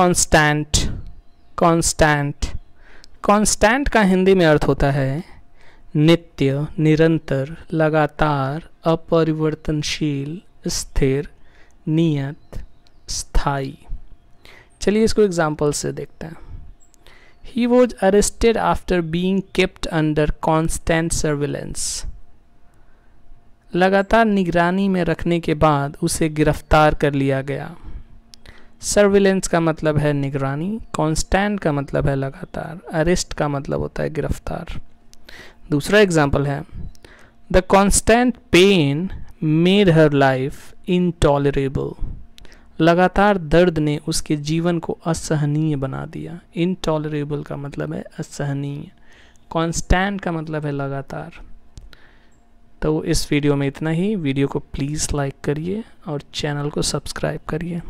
constant constant constant का हिंदी में अर्थ होता है नित्य निरंतर लगातार अपरिवर्तनशील स्थिर नियत स्थाई चलिए इसको एग्जाम्पल से देखते हैं he was arrested after being kept under constant surveillance लगातार निगरानी में रखने के बाद उसे गिरफ्तार कर लिया गया सर्विलेंस का मतलब है निगरानी कॉन्स्टेंट का मतलब है लगातार अरेस्ट का मतलब होता है गिरफ्तार दूसरा एग्जाम्पल है the constant pain made her life intolerable लगातार दर्द ने उसके जीवन को असहनीय बना दिया इनटॉलरेबल का मतलब है असहनीय कॉन्स्टेंट का मतलब है लगातार तो इस वीडियो में इतना ही वीडियो को प्लीज़ लाइक करिए और चैनल को सब्सक्राइब करिए